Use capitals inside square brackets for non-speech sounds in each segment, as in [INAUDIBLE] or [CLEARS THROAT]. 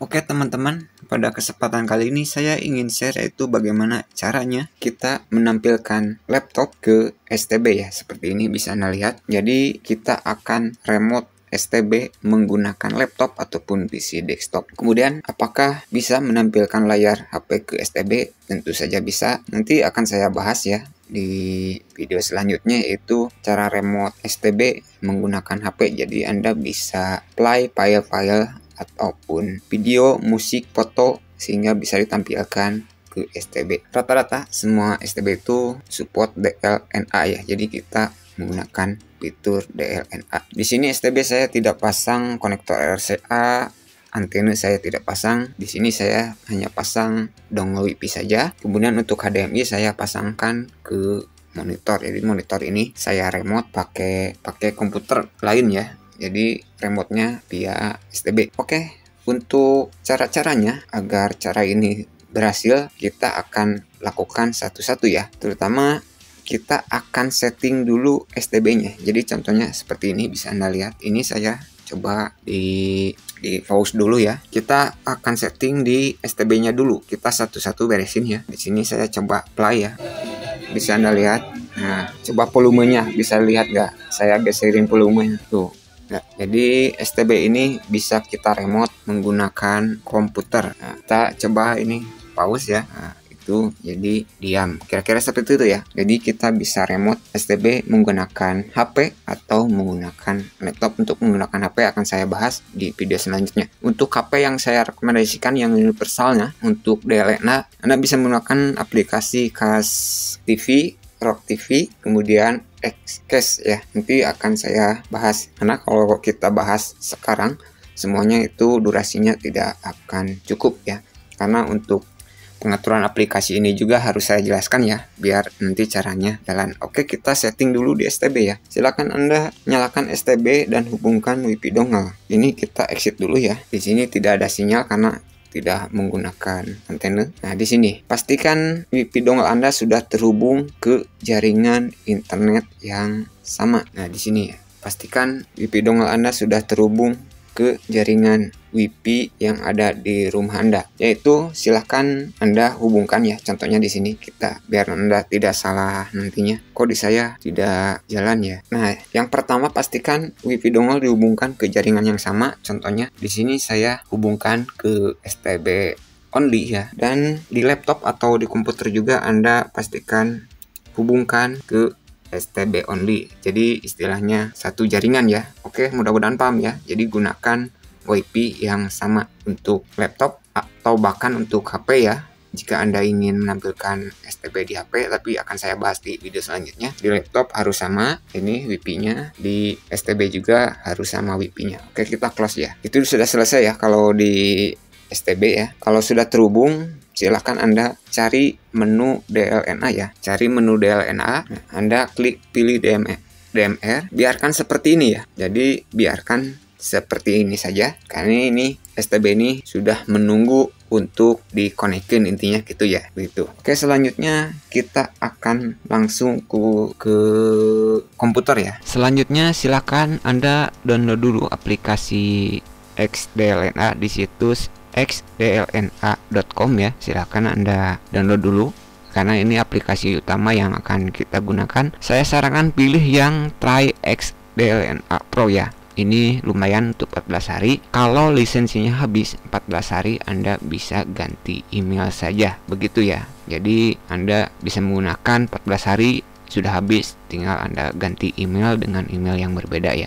Oke teman-teman, pada kesempatan kali ini saya ingin share yaitu bagaimana caranya kita menampilkan laptop ke STB ya. Seperti ini bisa Anda lihat. Jadi kita akan remote STB menggunakan laptop ataupun PC desktop. Kemudian, apakah bisa menampilkan layar HP ke STB? Tentu saja bisa. Nanti akan saya bahas ya di video selanjutnya yaitu cara remote STB menggunakan HP. Jadi Anda bisa play file-file ataupun video, musik, foto sehingga bisa ditampilkan ke STB. Rata-rata semua STB itu support DLNA ya. Jadi kita menggunakan fitur DLNA. Di sini STB saya tidak pasang konektor RCA, antena saya tidak pasang. Di sini saya hanya pasang dongle WiFi saja. Kemudian untuk HDMI saya pasangkan ke monitor. Jadi monitor ini saya remote pakai pakai komputer lain ya, jadi remote-nya via STB. Oke, untuk cara-caranya agar cara ini berhasil, kita akan lakukan satu-satu ya. Terutama kita akan setting dulu STB-nya. Jadi contohnya seperti ini bisa Anda lihat. Ini saya coba di di pause dulu ya. Kita akan setting di STB-nya dulu. Kita satu-satu beresin ya. Di sini saya coba play ya. Bisa Anda lihat. Nah, coba volumenya bisa lihat nggak? Saya geserin volumenya. Tuh, Nah, jadi STB ini bisa kita remote menggunakan komputer. Nah, kita coba ini pause ya. Nah, itu jadi diam. Kira-kira seperti itu ya. Jadi kita bisa remote STB menggunakan HP atau menggunakan laptop. Untuk menggunakan HP akan saya bahas di video selanjutnya. Untuk HP yang saya rekomendasikan yang universalnya untuk DLNA, Anda bisa menggunakan aplikasi kas TV Rock TV, kemudian Xcast ya. Nanti akan saya bahas karena kalau kita bahas sekarang semuanya itu durasinya tidak akan cukup ya. Karena untuk pengaturan aplikasi ini juga harus saya jelaskan ya biar nanti caranya jalan. Oke, kita setting dulu di STB ya. Silakan Anda nyalakan STB dan hubungkan WiFi dongle. Ini kita exit dulu ya. Di sini tidak ada sinyal karena tidak menggunakan antena. Nah, di sini pastikan Wi-Fi dongle Anda sudah terhubung ke jaringan internet yang sama. Nah, di sini pastikan Wi-Fi dongle Anda sudah terhubung ke jaringan WiFi yang ada di rumah Anda. Yaitu silahkan Anda hubungkan ya. Contohnya di sini kita biar Anda tidak salah nantinya. Kok di saya tidak jalan ya. Nah, yang pertama pastikan WiFi dongle dihubungkan ke jaringan yang sama. Contohnya di sini saya hubungkan ke STB only ya. Dan di laptop atau di komputer juga Anda pastikan hubungkan ke STB only. Jadi istilahnya satu jaringan ya. Oke, mudah-mudahan paham ya. Jadi gunakan WiFi yang sama untuk laptop atau bahkan untuk HP ya. Jika Anda ingin menampilkan STB di HP, tapi akan saya bahas di video selanjutnya. Di laptop harus sama, ini WiFi-nya. Di STB juga harus sama WiFi-nya. Oke, kita close ya. Itu sudah selesai ya kalau di STB ya. Kalau sudah terhubung, silahkan Anda cari menu DLNA ya. Cari menu DLNA, Anda klik pilih DMR. E. DMR, biarkan seperti ini ya. Jadi biarkan seperti ini saja karena ini STB ini sudah menunggu untuk dikonekin intinya gitu ya Begitu. oke selanjutnya kita akan langsung ke, ke komputer ya selanjutnya silahkan anda download dulu aplikasi XDLNA di situs xdlna.com ya silahkan anda download dulu karena ini aplikasi utama yang akan kita gunakan saya sarankan pilih yang try xdlna pro ya ini lumayan untuk 14 hari kalau lisensinya habis 14 hari Anda bisa ganti email saja begitu ya jadi Anda bisa menggunakan 14 hari sudah habis tinggal Anda ganti email dengan email yang berbeda ya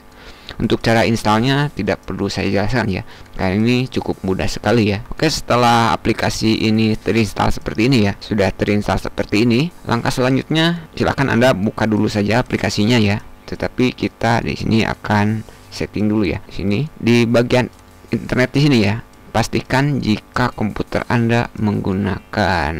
untuk cara installnya tidak perlu saya jelaskan ya, karena ini cukup mudah sekali ya. Oke, setelah aplikasi ini terinstall seperti ini ya, sudah terinstall seperti ini, langkah selanjutnya silahkan Anda buka dulu saja aplikasinya ya. Tetapi kita di sini akan setting dulu ya. Di sini di bagian internet di sini ya. Pastikan jika komputer Anda menggunakan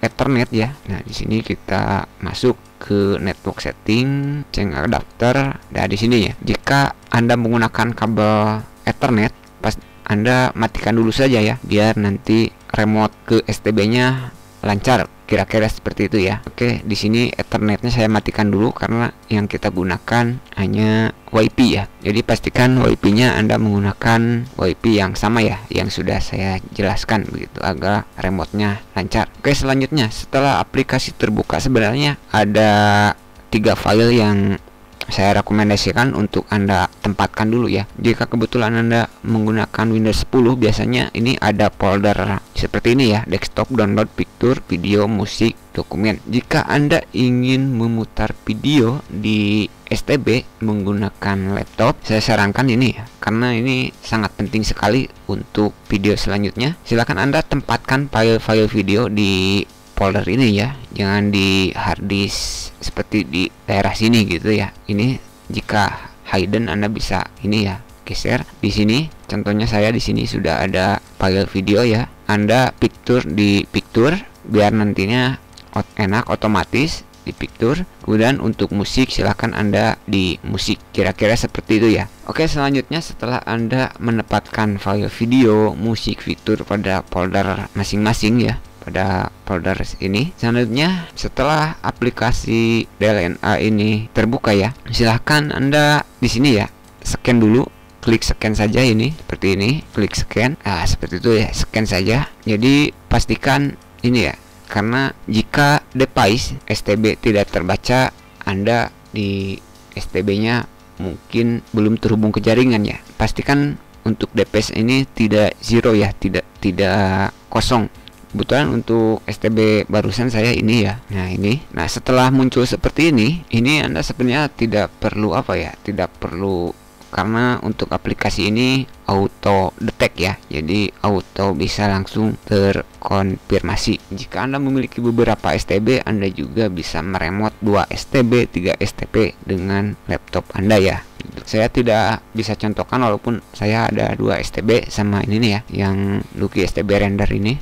Ethernet ya. Nah, di sini kita masuk ke network setting, ceng adapter. Nah, di sini ya. Jika anda menggunakan kabel Ethernet, pas Anda matikan dulu saja ya, biar nanti remote ke STB-nya lancar. Kira-kira seperti itu ya. Oke, di sini Ethernetnya saya matikan dulu karena yang kita gunakan hanya WiFi ya. Jadi pastikan WiFi-nya Anda menggunakan WiFi yang sama ya, yang sudah saya jelaskan begitu agar remote-nya lancar. Oke, selanjutnya setelah aplikasi terbuka sebenarnya ada tiga file yang saya rekomendasikan untuk Anda tempatkan dulu ya. Jika kebetulan Anda menggunakan Windows 10, biasanya ini ada folder seperti ini ya, desktop, download, picture, video, musik, dokumen. Jika Anda ingin memutar video di STB menggunakan laptop, saya sarankan ini ya, karena ini sangat penting sekali untuk video selanjutnya. silahkan Anda tempatkan file-file video di folder ini ya jangan di harddisk seperti di daerah sini gitu ya ini jika hidden Anda bisa ini ya geser di sini contohnya saya di sini sudah ada file video ya Anda picture di picture biar nantinya ot enak otomatis di picture kemudian untuk musik silahkan anda di musik kira-kira seperti itu ya oke selanjutnya setelah anda menempatkan file video musik fitur pada folder masing-masing ya pada folder ini selanjutnya setelah aplikasi DLNA ini terbuka ya silahkan anda di sini ya scan dulu klik scan saja ini seperti ini klik scan nah seperti itu ya scan saja jadi pastikan ini ya karena jika device STB tidak terbaca anda di STB-nya mungkin belum terhubung ke jaringan ya pastikan untuk DPS ini tidak zero ya tidak tidak kosong kebetulan untuk STB barusan saya ini ya nah ini nah setelah muncul seperti ini ini anda sebenarnya tidak perlu apa ya tidak perlu karena untuk aplikasi ini auto detect ya jadi auto bisa langsung terkonfirmasi jika anda memiliki beberapa STB anda juga bisa meremot 2 STB 3 STP dengan laptop anda ya saya tidak bisa contohkan walaupun saya ada dua STB sama ini nih ya yang Lucky STB render ini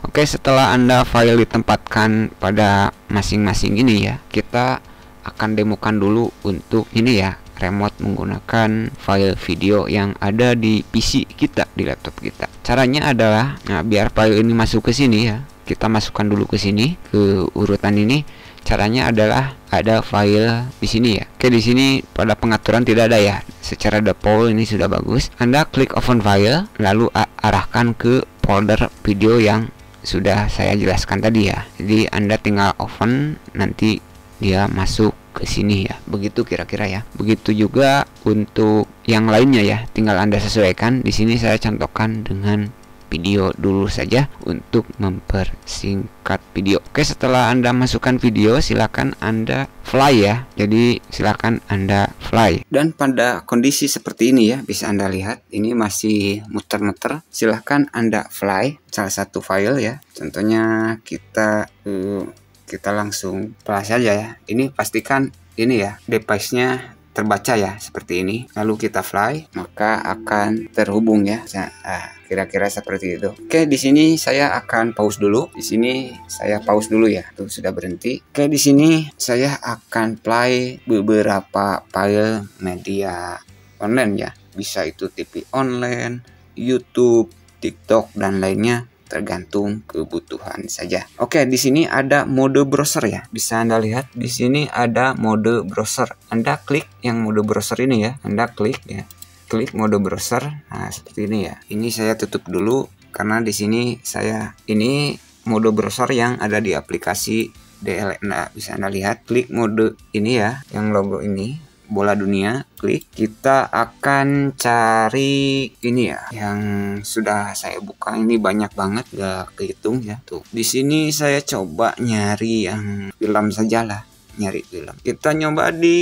Oke, setelah Anda file ditempatkan pada masing-masing ini ya, kita akan demokan dulu untuk ini ya, remote menggunakan file video yang ada di PC kita, di laptop kita. Caranya adalah, nah biar file ini masuk ke sini ya, kita masukkan dulu ke sini ke urutan ini. Caranya adalah ada file di sini ya. Oke, di sini pada pengaturan tidak ada ya. Secara default ini sudah bagus. Anda klik open file lalu arahkan ke folder video yang sudah saya jelaskan tadi ya jadi anda tinggal oven nanti dia masuk ke sini ya begitu kira-kira ya begitu juga untuk yang lainnya ya tinggal anda sesuaikan di sini saya contohkan dengan video dulu saja untuk mempersingkat video oke setelah anda masukkan video silakan anda fly ya jadi silakan anda fly dan pada kondisi seperti ini ya bisa anda lihat ini masih muter-muter silahkan anda fly salah satu file ya contohnya kita eh, kita langsung flash aja ya ini pastikan ini ya device-nya terbaca ya seperti ini lalu kita fly maka akan terhubung ya nah, ah, kira-kira nah, seperti itu oke di sini saya akan pause dulu di sini saya pause dulu ya tuh sudah berhenti oke di sini saya akan play beberapa file media online ya bisa itu TV online YouTube TikTok dan lainnya tergantung kebutuhan saja. Oke, di sini ada mode browser ya. Bisa Anda lihat di sini ada mode browser. Anda klik yang mode browser ini ya. Anda klik ya. Klik mode browser. Nah, seperti ini ya. Ini saya tutup dulu karena di sini saya ini mode browser yang ada di aplikasi DLNA. Bisa Anda lihat klik mode ini ya, yang logo ini bola dunia, klik. Kita akan cari ini ya, yang sudah saya buka ini banyak banget gak kehitung ya. Tuh, di sini saya coba nyari yang film sajalah, nyari film. Kita nyoba di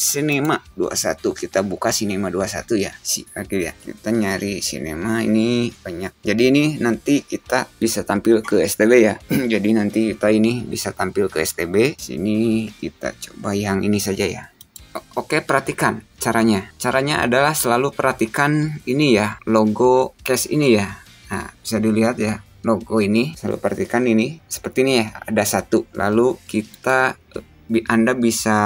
Cinema 21 kita buka Cinema 21 ya si oke ya kita nyari Cinema ini banyak jadi ini nanti kita bisa tampil ke STB ya [CLEARS THROAT] jadi nanti kita ini bisa tampil ke STB sini kita coba yang ini saja ya Oke, perhatikan caranya. Caranya adalah selalu perhatikan ini ya, logo case ini ya. Nah, bisa dilihat ya, logo ini. Selalu perhatikan ini. Seperti ini ya, ada satu. Lalu kita, Anda bisa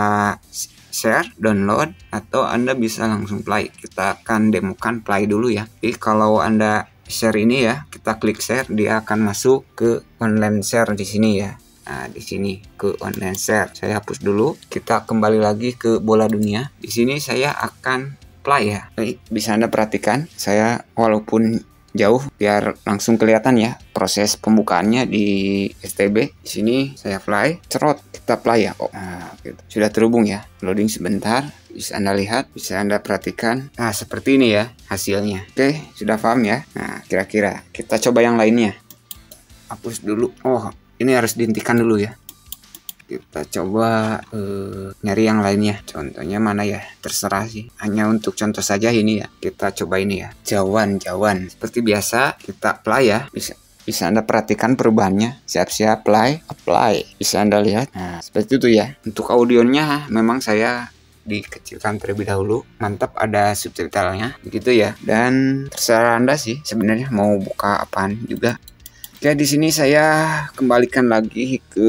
share, download, atau Anda bisa langsung play. Kita akan demokan play dulu ya. Jadi kalau Anda share ini ya, kita klik share, dia akan masuk ke online share di sini ya. Nah, di sini ke online share. Saya hapus dulu. Kita kembali lagi ke bola dunia. Di sini saya akan play ya. ini bisa Anda perhatikan, saya walaupun jauh biar langsung kelihatan ya proses pembukaannya di STB. Di sini saya fly, cerot, kita play ya. Oh, nah, gitu. Sudah terhubung ya. Loading sebentar. Bisa Anda lihat, bisa Anda perhatikan. Nah, seperti ini ya hasilnya. Oke, sudah paham ya? Nah, kira-kira kita coba yang lainnya. Hapus dulu. Oh, ini harus dihentikan dulu ya kita coba uh, nyari yang lainnya contohnya mana ya terserah sih hanya untuk contoh saja ini ya kita coba ini ya jawan jawan seperti biasa kita apply ya bisa bisa Anda perhatikan perubahannya. Siap-siap apply, apply. Bisa Anda lihat. Nah, seperti itu ya. Untuk audionya memang saya dikecilkan terlebih dahulu. Mantap ada subtitlenya begitu ya. Dan terserah Anda sih sebenarnya mau buka apaan juga. Oke, ya, di sini saya kembalikan lagi ke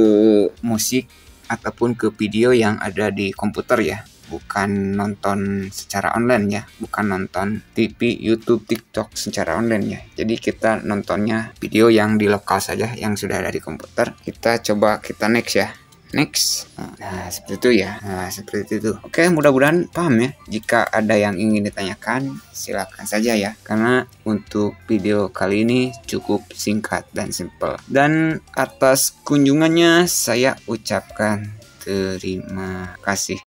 musik ataupun ke video yang ada di komputer ya. Bukan nonton secara online ya, bukan nonton TV, YouTube, TikTok secara online ya. Jadi kita nontonnya video yang di lokal saja yang sudah ada di komputer. Kita coba kita next ya next nah seperti itu ya nah seperti itu oke mudah-mudahan paham ya jika ada yang ingin ditanyakan silahkan saja ya karena untuk video kali ini cukup singkat dan simple dan atas kunjungannya saya ucapkan terima kasih